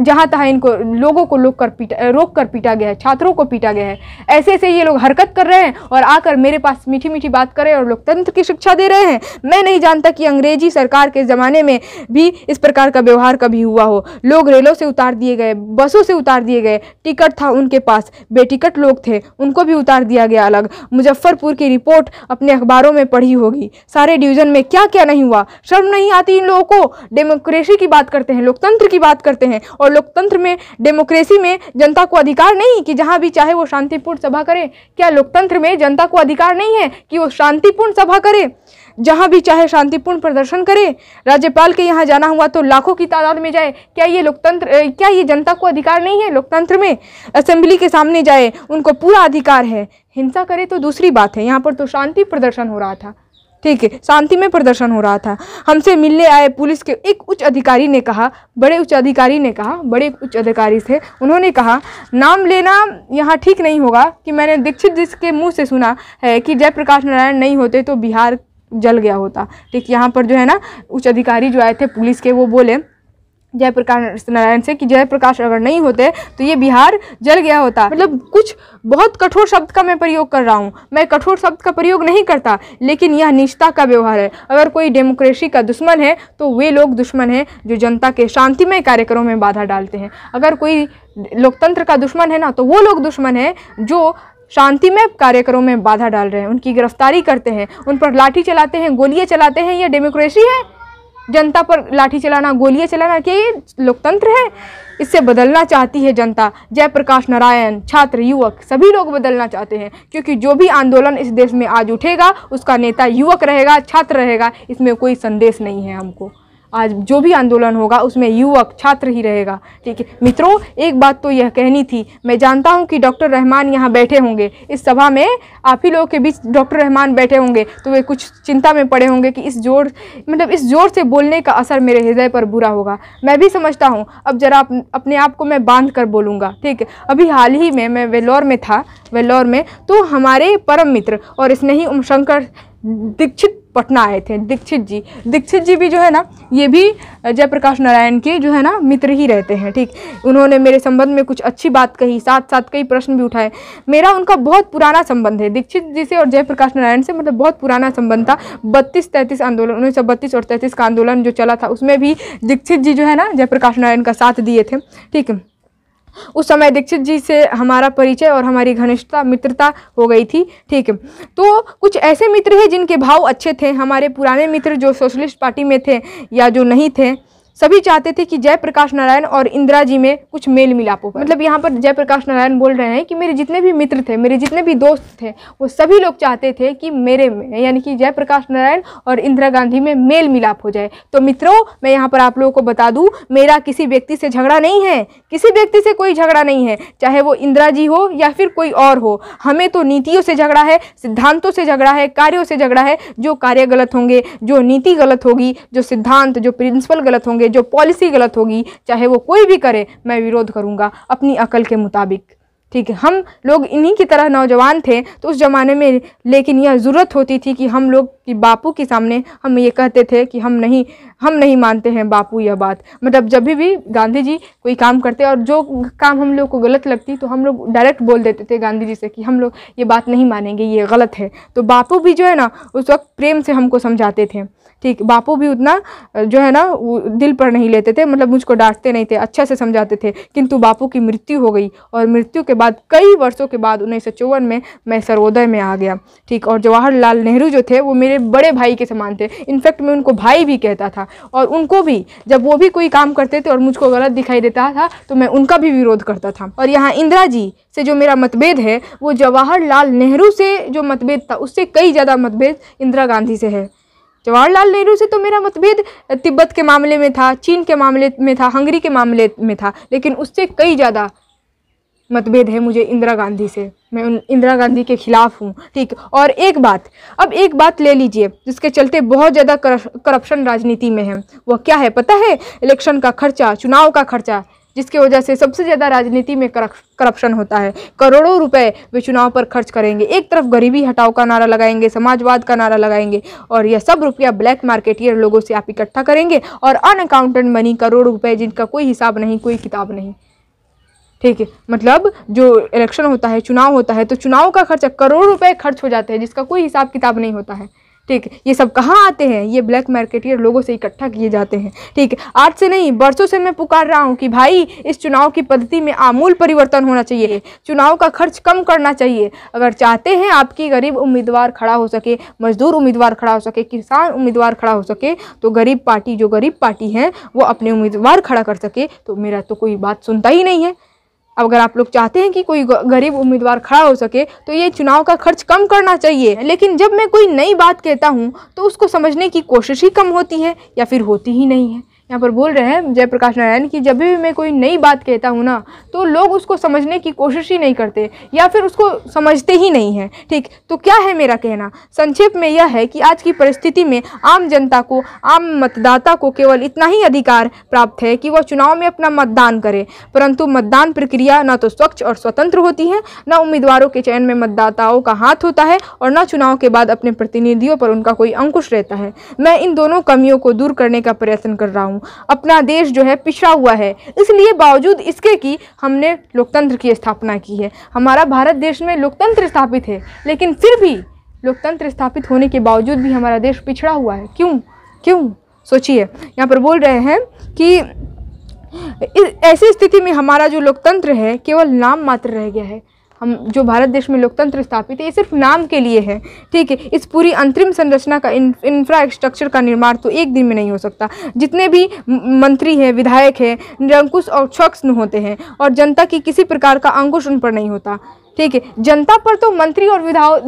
जहाँ तहाँ इनको लोगों को रोक कर पीटा रोक कर पीटा गया है छात्रों को पीटा गया है ऐसे ऐसे ये लोग हरकत कर रहे हैं और आकर मेरे पास मीठी मीठी बात करें और लोकतंत्र की शिक्षा दे रहे हैं मैं नहीं जानता कि अंग्रेजी सरकार के ज़माने में भी इस प्रकार का व्यवहार कभी हुआ हो लोग रेलों से उतार दिए गए बसों से उतार दिए गए टिकट था उनके पास बेटिकट लोग थे उनको भी उतार दिया गया अलग मुजफ्फरपुर की रिपोर्ट अपने अखबारों में पढ़ी होगी सारे डिवीज़न में क्या क्या नहीं हुआ शर्म नहीं आती इन लोगों को डेमोक्रेसी की बात करते हैं लोकतंत्र की बात करते हैं और लोकतंत्र में डेमोक्रेसी में जनता को अधिकार नहीं कि जहाँ भी चाहे वो शांतिपूर्ण सभा करे क्या लोकतंत्र में जनता को अधिकार नहीं है कि वो शांतिपूर्ण सभा करे जहाँ भी चाहे शांतिपूर्ण प्रदर्शन करे राज्यपाल के यहाँ जाना हुआ तो लाखों की तादाद में जाए क्या ये लोकतंत्र क्या ये जनता को अधिकार नहीं है लोकतंत्र में असेंबली के सामने जाए उनको पूरा अधिकार है हिंसा करे तो दूसरी बात है यहाँ पर तो शांति प्रदर्शन हो रहा था ठीक है शांति में प्रदर्शन हो रहा था हमसे मिलने आए पुलिस के एक उच्च अधिकारी ने कहा बड़े उच्च अधिकारी ने कहा बड़े उच्च अधिकारी थे उन्होंने कहा नाम लेना यहाँ ठीक नहीं होगा कि मैंने दीक्षित जिसके मुँह से सुना है कि जयप्रकाश नारायण नहीं होते तो बिहार जल गया होता ठीक यहाँ पर जो है ना उच्च अधिकारी जो आए थे पुलिस के वो बोले जयप्रकाश नारायण से कि जयप्रकाश अगर नहीं होते तो ये बिहार जल गया होता मतलब कुछ बहुत कठोर शब्द का मैं प्रयोग कर रहा हूँ मैं कठोर शब्द का प्रयोग नहीं करता लेकिन यह निष्ठा का व्यवहार है अगर कोई डेमोक्रेसी का दुश्मन है तो वे लोग दुश्मन हैं जो जनता के शांतिमय कार्यक्रमों में बाधा डालते हैं अगर कोई लोकतंत्र का दुश्मन है ना तो वो लोग दुश्मन हैं जो शांतिमय कार्यक्रमों में बाधा डाल रहे हैं उनकी गिरफ्तारी करते हैं उन पर लाठी चलाते हैं गोलियाँ चलाते हैं यह डेमोक्रेसी है जनता पर लाठी चलाना गोलियां चलाना क्या ये लोकतंत्र है इससे बदलना चाहती है जनता जयप्रकाश नारायण छात्र युवक सभी लोग बदलना चाहते हैं क्योंकि जो भी आंदोलन इस देश में आज उठेगा उसका नेता युवक रहेगा छात्र रहेगा इसमें कोई संदेश नहीं है हमको आज जो भी आंदोलन होगा उसमें युवक छात्र ही रहेगा ठीक है मित्रों एक बात तो यह कहनी थी मैं जानता हूं कि डॉक्टर रहमान यहां बैठे होंगे इस सभा में आप ही लोगों के बीच डॉक्टर रहमान बैठे होंगे तो वे कुछ चिंता में पड़े होंगे कि इस जोर मतलब इस जोर से बोलने का असर मेरे हृदय पर बुरा होगा मैं भी समझता हूँ अब ज़रा अपने आप को मैं बांध कर बोलूँगा ठीक है अभी हाल ही में मैं वेलोर में था वेलोर में तो हमारे परम मित्र और स्नेही उमशंकर दीक्षित पटना आए थे दीक्षित जी दीक्षित जी भी जो है ना ये भी जयप्रकाश नारायण के जो है ना मित्र ही रहते हैं ठीक उन्होंने मेरे संबंध में कुछ अच्छी बात कही साथ साथ कई प्रश्न भी उठाए मेरा उनका बहुत पुराना संबंध है दीक्षित जी से और जयप्रकाश नारायण से मतलब बहुत पुराना संबंध था बत्तीस तैंतीस आंदोलन उन्नीस और तैंतीस का आंदोलन जो चला था उसमें भी दीक्षित जी जो है ना जयप्रकाश नारायण का साथ दिए थे ठीक है उस समय दीक्षित जी से हमारा परिचय और हमारी घनिष्ठता मित्रता हो गई थी ठीक है तो कुछ ऐसे मित्र हैं जिनके भाव अच्छे थे हमारे पुराने मित्र जो सोशलिस्ट पार्टी में थे या जो नहीं थे सभी चाहते थे कि जयप्रकाश नारायण और इंदिरा जी में कुछ मेल मिलाप हो मतलब यहाँ पर जयप्रकाश नारायण बोल रहे हैं कि मेरे जितने भी मित्र थे मेरे जितने भी दोस्त थे वो सभी लोग चाहते थे कि मेरे में यानी कि जयप्रकाश नारायण और इंदिरा गांधी में मेल मिलाप हो जाए तो मित्रों मैं यहाँ पर आप लोगों को बता दूँ मेरा किसी व्यक्ति से झगड़ा नहीं है किसी व्यक्ति से कोई झगड़ा नहीं है चाहे वो इंदिरा जी हो या फिर कोई और हो हमें तो नीतियों से झगड़ा है सिद्धांतों से झगड़ा है कार्यों से झगड़ा है जो कार्य गलत होंगे जो नीति गलत होगी जो सिद्धांत जो प्रिंसिपल गलत होंगे होंगे जो पॉलिसी गलत होगी चाहे वो कोई भी करे मैं विरोध करूँगा अपनी अकल के मुताबिक ठीक है हम लोग इन्हीं की तरह नौजवान थे तो उस ज़माने में लेकिन यह ज़रूरत होती थी कि हम लोग कि बापू के सामने हम ये कहते थे कि हम नहीं हम नहीं मानते हैं बापू यह बात मतलब जब भी गांधी जी कोई काम करते और जो काम हम लोग को गलत लगती तो हम लोग डायरेक्ट बोल देते थे गांधी जी से कि हम लोग ये बात नहीं मानेंगे ये गलत है तो बापू भी जो है ना उस वक्त प्रेम से हमको समझाते थे ठीक बापू भी उतना जो है ना दिल पर नहीं लेते थे मतलब मुझको डांटते नहीं थे अच्छे से समझाते थे किंतु बापू की मृत्यु हो गई और मृत्यु के बाद कई वर्षों के बाद उन्नीस में मैं सर्वोदय में आ गया ठीक और जवाहरलाल नेहरू जो थे वो मेरे बड़े भाई के समान थे इनफैक्ट मैं उनको भाई भी कहता था और उनको भी जब वो भी कोई काम करते थे और मुझको गलत दिखाई देता था तो मैं उनका भी विरोध करता था और यहाँ इंदिरा जी से जो मेरा मतभेद है वो जवाहरलाल नेहरू से जो मतभेद था उससे कई ज़्यादा मतभेद इंदिरा गांधी से है जवाहरलाल नेहरू से तो मेरा मतभेद तिब्बत के मामले में था चीन के मामले में था हंगरी के मामले में था लेकिन उससे कई ज़्यादा मतभेद है मुझे इंदिरा गांधी से मैं उन इंदिरा गांधी के खिलाफ हूँ ठीक और एक बात अब एक बात ले लीजिए जिसके चलते बहुत ज़्यादा करप्शन राजनीति में है वह क्या है पता है इलेक्शन का खर्चा चुनाव का खर्चा जिसकी वजह से सबसे ज़्यादा राजनीति में करप्शन होता है करोड़ों रुपए वे चुनाव पर खर्च करेंगे एक तरफ गरीबी हटाओ का नारा लगाएंगे समाजवाद का नारा लगाएंगे और यह सब रुपया ब्लैक मार्केटियर लोगों से आप इकट्ठा करेंगे और अनअकाउंटेंट मनी करोड़ों रुपये जिनका कोई हिसाब नहीं कोई किताब नहीं ठीक है मतलब जो इलेक्शन होता है चुनाव होता है तो चुनाव का खर्चा करोड़ रुपए खर्च हो जाते हैं जिसका कोई हिसाब किताब नहीं होता है ठीक ये सब कहाँ आते हैं ये ब्लैक मार्केटियर लोगों से इकट्ठा किए जाते हैं ठीक आज से नहीं बरसों से मैं पुकार रहा हूँ कि भाई इस चुनाव की पद्धति में आमूल परिवर्तन होना चाहिए चुनाव का खर्च कम करना चाहिए अगर चाहते हैं आपकी गरीब उम्मीदवार खड़ा हो सके मजदूर उम्मीदवार खड़ा हो सके किसान उम्मीदवार खड़ा हो सके तो गरीब पार्टी जो गरीब पार्टी है वो अपने उम्मीदवार खड़ा कर सके तो मेरा तो कोई बात सुनता ही नहीं है अब अगर आप लोग चाहते हैं कि कोई गरीब उम्मीदवार खड़ा हो सके तो ये चुनाव का खर्च कम करना चाहिए लेकिन जब मैं कोई नई बात कहता हूँ तो उसको समझने की कोशिश ही कम होती है या फिर होती ही नहीं है यहाँ पर बोल रहे हैं जयप्रकाश नारायण कि जब भी मैं कोई नई बात कहता हूँ ना तो लोग उसको समझने की कोशिश ही नहीं करते या फिर उसको समझते ही नहीं हैं ठीक तो क्या है मेरा कहना संक्षेप में यह है कि आज की परिस्थिति में आम जनता को आम मतदाता को केवल इतना ही अधिकार प्राप्त है कि वह चुनाव में अपना मतदान करे परंतु मतदान प्रक्रिया न तो स्वच्छ और स्वतंत्र होती है न उम्मीदवारों के चयन में मतदाताओं का हाथ होता है और न चुनाव के बाद अपने प्रतिनिधियों पर उनका कोई अंकुश रहता है मैं इन दोनों कमियों को दूर करने का प्रयत्न कर रहा हूँ हूँ अपना देश जो है पिछड़ा हुआ है इसलिए बावजूद इसके कि हमने लोकतंत्र की स्थापना की है हमारा भारत देश में लोकतंत्र स्थापित है लेकिन फिर भी लोकतंत्र स्थापित होने के बावजूद भी हमारा देश पिछड़ा हुआ है क्यों क्यों सोचिए यहाँ पर बोल रहे हैं कि ऐसी स्थिति में हमारा जो लोकतंत्र है केवल नाम मात्र रह गया है हम जो भारत देश में लोकतंत्र स्थापित है ये सिर्फ नाम के लिए है ठीक है इस पूरी अंतरिम संरचना का इंफ्रास्ट्रक्चर का निर्माण तो एक दिन में नहीं हो सकता जितने भी मंत्री हैं विधायक हैं निरंकुश और शख्स होते हैं और जनता की किसी प्रकार का अंकुश उन पर नहीं होता ठीक है जनता पर तो मंत्री और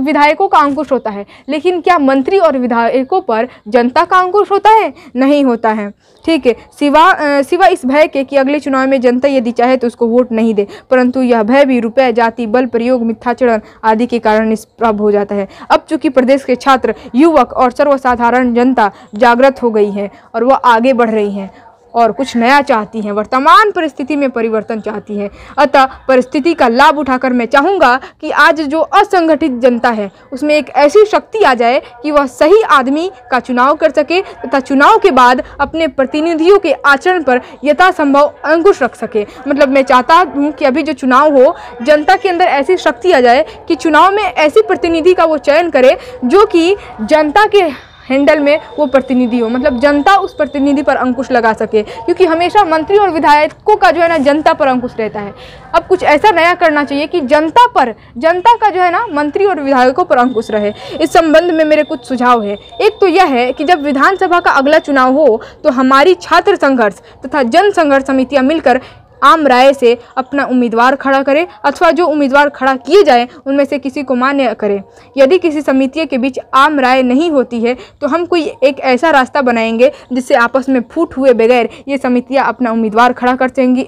विधायकों का अंकुश होता है लेकिन क्या मंत्री और विधायकों पर जनता का अंकुश होता है नहीं होता है ठीक है सिवा सिवा इस भय के कि अगले चुनाव में जनता यदि चाहे तो उसको वोट नहीं दे परंतु यह भय भी रुपये जाति बल प्रयोग मिथ्याचरण आदि के कारण निष्प्रभ हो जाता है अब चूंकि प्रदेश के छात्र युवक और सर्वसाधारण जनता जागृत हो गई है और वह आगे बढ़ रही हैं और कुछ नया चाहती हैं वर्तमान परिस्थिति में परिवर्तन चाहती हैं अतः परिस्थिति का लाभ उठाकर मैं चाहूँगा कि आज जो असंगठित जनता है उसमें एक ऐसी शक्ति आ जाए कि वह सही आदमी का चुनाव कर सके तथा चुनाव के बाद अपने प्रतिनिधियों के आचरण पर यथासंभव अंकुश रख सके मतलब मैं चाहता हूँ कि अभी जो चुनाव हो जनता के अंदर ऐसी शक्ति आ जाए कि चुनाव में ऐसी प्रतिनिधि का वो चयन करे जो कि जनता के हैंडल में वो प्रतिनिधि हो मतलब जनता उस प्रतिनिधि पर अंकुश लगा सके क्योंकि हमेशा मंत्री और विधायकों का जो है ना जनता पर अंकुश रहता है अब कुछ ऐसा नया करना चाहिए कि जनता पर जनता का जो है ना मंत्री और विधायकों पर अंकुश रहे इस संबंध में मेरे कुछ सुझाव है एक तो यह है कि जब विधानसभा का अगला चुनाव हो तो हमारी छात्र संघर्ष तथा जन संघर्ष समितियाँ मिलकर आम राय से अपना उम्मीदवार खड़ा करें अथवा जो उम्मीदवार खड़ा किए जाए उनमें से किसी को मान्य करें यदि किसी समिति के बीच आम राय नहीं होती है तो हम कोई एक ऐसा रास्ता बनाएंगे जिससे आपस में फूट हुए बगैर ये समितियाँ अपना उम्मीदवार खड़ा कर सकेंगी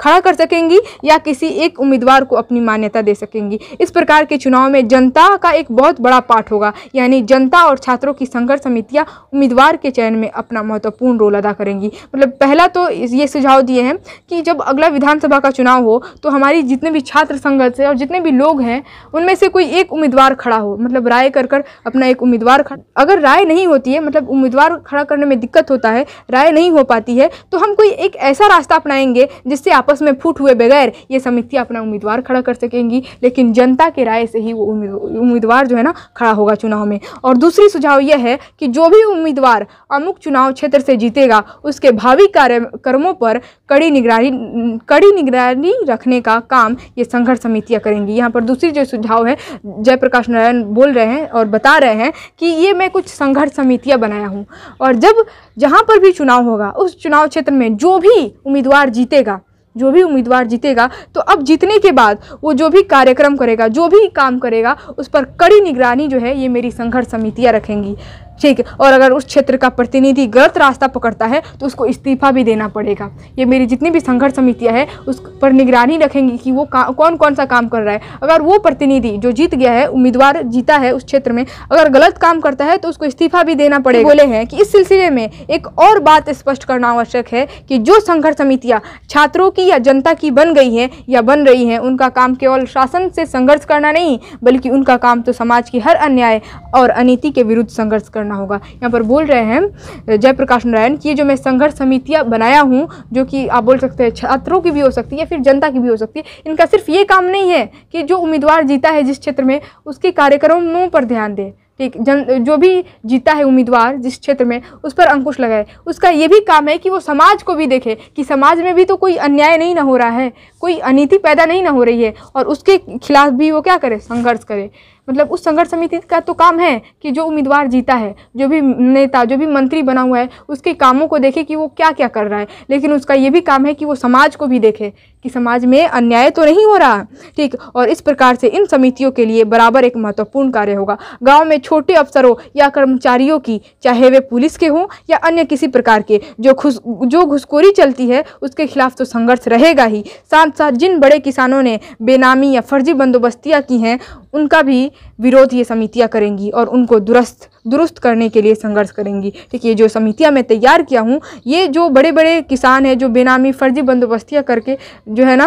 खड़ा कर सकेंगी या किसी एक उम्मीदवार को अपनी मान्यता दे सकेंगी इस प्रकार के चुनाव में जनता का एक बहुत बड़ा पाठ होगा यानी जनता और छात्रों की संघर्ष समितियाँ उम्मीदवार के चयन में अपना महत्वपूर्ण रोल अदा करेंगी मतलब पहला तो ये सुझाव दिए हैं कि जब अगला विधानसभा का चुनाव हो तो हमारी जितने भी छात्र संघर्ष है और जितने भी लोग हैं उनमें से कोई एक उम्मीदवार खड़ा हो मतलब राय कर कर अपना एक उम्मीदवार खड़ा अगर राय नहीं होती है मतलब उम्मीदवार खड़ा करने में दिक्कत होता है राय नहीं हो पाती है तो हम कोई एक ऐसा रास्ता अपनाएंगे जिससे उससे आपस में फूट हुए बगैर ये समिति अपना उम्मीदवार खड़ा कर सकेंगी लेकिन जनता के राय से ही वो उम्मीदवार जो है ना खड़ा होगा चुनाव में और दूसरी सुझाव यह है कि जो भी उम्मीदवार अमुक चुनाव क्षेत्र से जीतेगा उसके भावी कार्य कर्मों पर कड़ी निगरानी कड़ी निगरानी रखने का काम ये संघर्ष समितियाँ करेंगी यहाँ पर दूसरी जो सुझाव है जयप्रकाश नारायण बोल रहे हैं और बता रहे हैं कि ये मैं कुछ संघर्ष समितियाँ बनाया हूँ और जब जहाँ पर भी चुनाव होगा उस चुनाव क्षेत्र में जो भी उम्मीदवार जीतेगा जो भी उम्मीदवार जीतेगा तो अब जीतने के बाद वो जो भी कार्यक्रम करेगा जो भी काम करेगा उस पर कड़ी निगरानी जो है ये मेरी संघर्ष समितियाँ रखेंगी ठीक है और अगर उस क्षेत्र का प्रतिनिधि गलत रास्ता पकड़ता है तो उसको इस्तीफा भी देना पड़ेगा ये मेरी जितनी भी संघर्ष समितियाँ हैं उस पर निगरानी रखेंगी कि वो कौन कौन सा काम कर रहा है अगर वो प्रतिनिधि जो जीत गया है उम्मीदवार जीता है उस क्षेत्र में अगर गलत काम करता है तो उसको इस्तीफा भी देना पड़ेगा बोले हैं कि इस सिलसिले में एक और बात स्पष्ट करना आवश्यक है कि जो संघर्ष समितियाँ छात्रों की या जनता की बन गई हैं या बन रही हैं उनका काम केवल शासन से संघर्ष करना नहीं बल्कि उनका काम तो समाज की हर अन्याय और अनिति के विरुद्ध संघर्ष करना करना होगा यहाँ पर बोल रहे हैं जयप्रकाश नारायण कि जो मैं संघर्ष समितियाँ बनाया हूँ जो कि आप बोल सकते हैं छात्रों की भी हो सकती है या फिर जनता की भी हो सकती है इनका सिर्फ ये काम नहीं है कि जो उम्मीदवार जीता है जिस क्षेत्र में उसके कार्यक्रमों पर ध्यान दें ठीक जन जो भी जीता है उम्मीदवार जिस क्षेत्र में उस पर अंकुश लगाए उसका ये भी काम है कि वो समाज को भी देखे कि समाज में भी तो कोई अन्याय नहीं ना हो रहा है कोई अनिति पैदा नहीं ना हो रही है और उसके खिलाफ भी वो क्या करे संघर्ष करे मतलब उस संघर्ष समिति का तो काम है कि जो उम्मीदवार जीता है जो भी नेता जो भी मंत्री बना हुआ है उसके कामों को देखे कि वो क्या क्या कर रहा है लेकिन उसका ये भी काम है कि वो समाज को भी देखे कि समाज में अन्याय तो नहीं हो रहा ठीक और इस प्रकार से इन समितियों के लिए बराबर एक महत्वपूर्ण कार्य होगा गाँव में छोटे अफसरों या कर्मचारियों की चाहे वे पुलिस के हों या अन्य किसी प्रकार के जो घुस जो घुसखोरी चलती है उसके खिलाफ तो संघर्ष रहेगा ही साथ साथ जिन बड़े किसानों ने बेनामी या फर्जी बंदोबस्तियाँ की हैं उनका भी विरोध ये समितियाँ करेंगी और उनको दुरुस्त दुरुस्त करने के लिए संघर्ष करेंगी ठीक ये जो समितियाँ मैं तैयार किया हूँ ये जो बड़े बड़े किसान हैं जो बेनामी फर्जी बंदोबस्तियाँ करके जो है ना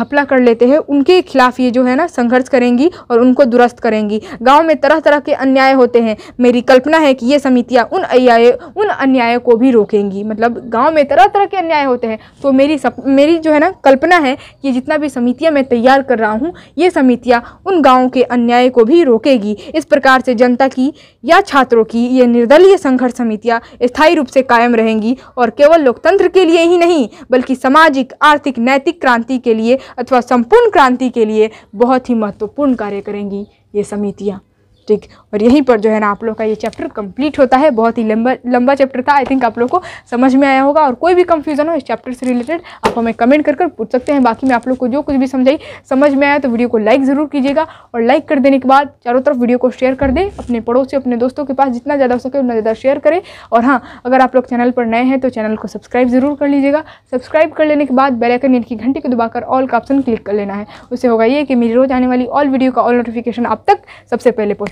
घपला कर लेते हैं उनके खिलाफ ये जो है ना संघर्ष करेंगी और उनको दुरुस्त करेंगी गाँव में तरह तरह के अन्याय होते हैं मेरी कल्पना है कि ये समितियाँ उन अयाय उन अन्याय को भी रोकेंगी मतलब गाँव में तरह तरह के अन्याय होते हैं तो मेरी सप मेरी जो है ना कल्पना है कि जितना भी समितियाँ मैं तैयार कर रहा हूँ ये समितियाँ उन गाँव के अन्याय को भी रोकेगी इस प्रकार से जनता की या छात्रों की ये निर्दलीय संघर्ष समितियाँ स्थायी रूप से कायम रहेंगी और केवल लोकतंत्र के लिए ही नहीं बल्कि सामाजिक आर्थिक नैतिक क्रांति के लिए अथवा संपूर्ण क्रांति के लिए बहुत ही महत्वपूर्ण कार्य करेंगी ये समितियाँ ठीक और यहीं पर जो है ना आप लोग का ये चैप्टर कंप्लीट होता है बहुत ही लंबा लंबा चैप्टर था आई थिंक आप लोग को समझ में आया होगा और कोई भी कंफ्यूजन हो इस चैप्टर से रिलेटेड आप हमें कमेंट कर कर पूछ सकते हैं बाकी मैं आप लोग को जो कुछ भी समझाई समझ में आया तो वीडियो को लाइक ज़रूर कीजिएगा और लाइक कर देने के बाद चारों तरफ वीडियो को शेयर कर दें अपने पड़ोसी अपने दोस्तों के पास जितना ज़्यादा हो सके उतना ज़्यादा शेयर करें और हाँ अगर आप लोग चैनल पर नए हैं तो चैनल को सब्सक्राइब ज़रूर कर लीजिएगा सब्सक्राइब कर लेने के बाद बेलाइकन इनकी कि घंटे को दबाकर ऑल का ऑप्शन क्लिक कर लेना है उससे होगा ये कि मेरी रोज़ आने वाली ऑल वीडियो का ऑल नोटिफिकेशन आप तक सबसे पहले पहुँच